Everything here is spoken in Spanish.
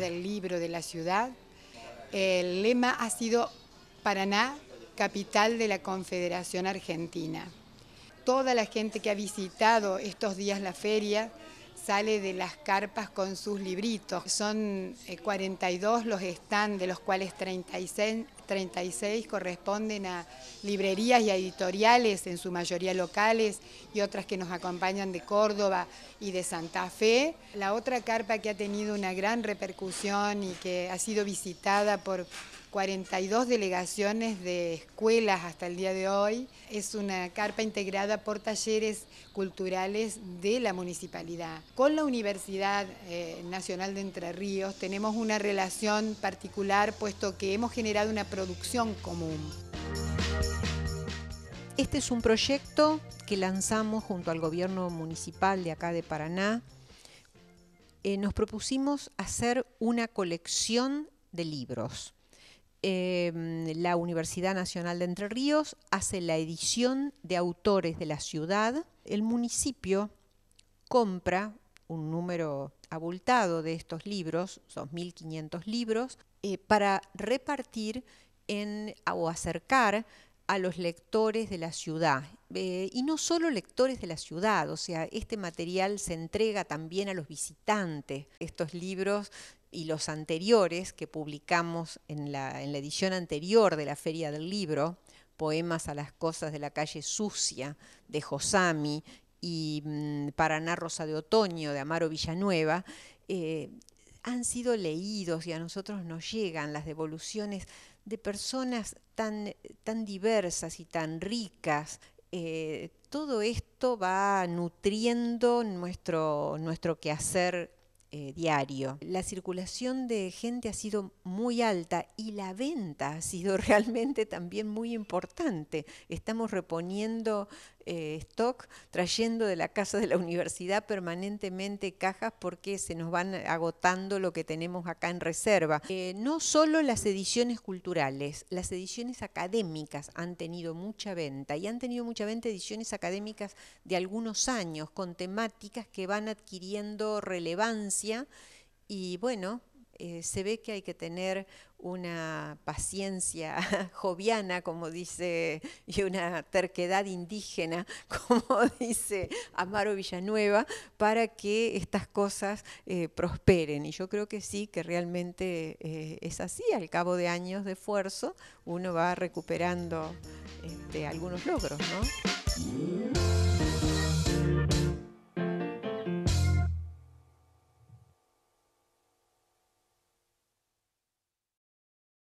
del Libro de la ciudad, el lema ha sido Paraná, capital de la Confederación Argentina. Toda la gente que ha visitado estos días la feria sale de las carpas con sus libritos. Son 42 eh, los están, de los cuales 36, 36 corresponden a librerías y editoriales, en su mayoría locales, y otras que nos acompañan de Córdoba y de Santa Fe. La otra carpa que ha tenido una gran repercusión y que ha sido visitada por 42 delegaciones de escuelas hasta el día de hoy. Es una carpa integrada por talleres culturales de la municipalidad. Con la Universidad eh, Nacional de Entre Ríos tenemos una relación particular puesto que hemos generado una producción común. Este es un proyecto que lanzamos junto al gobierno municipal de acá de Paraná. Eh, nos propusimos hacer una colección de libros Em, la Universidad Nacional de Entre Ríos hace la edición de autores de la ciudad. El municipio compra un número abultado de estos libros, son 1.500 libros, eh, para repartir en, o acercar a los lectores de la ciudad. Eh, y no solo lectores de la ciudad, o sea, este material se entrega también a los visitantes. Estos libros y los anteriores que publicamos en la, edición anterior de la Feria del Libro, Poemas a las Cosas de la Calle Sucia, de Josami, y mm, Paraná Rosa de Otoño, de Amaro Villanueva, eh, han sido leídos y a nosotros nos llegan las devoluciones de personas tan, tan diversas y tan ricas. Eh, todo esto va nutriendo nuestro, nuestro quehacer eh, diario. La circulación de gente ha sido muy alta y la venta ha sido realmente también muy importante. Estamos reponiendo eh, stock, trayendo de la casa de la universidad permanentemente cajas porque se nos van agotando lo que tenemos acá en reserva. Eh, no solo las ediciones culturales, las ediciones académicas han tenido mucha venta y han tenido mucha venta ediciones académicas de algunos años con temáticas que van adquiriendo relevancia y bueno, eh, se ve que hay que tener una paciencia joviana, como dice, y una terquedad indígena, como dice Amaro Villanueva, para que estas cosas eh, prosperen. Y yo creo que sí, que realmente eh, es así. Al cabo de años de esfuerzo, uno va recuperando este, algunos logros, ¿no?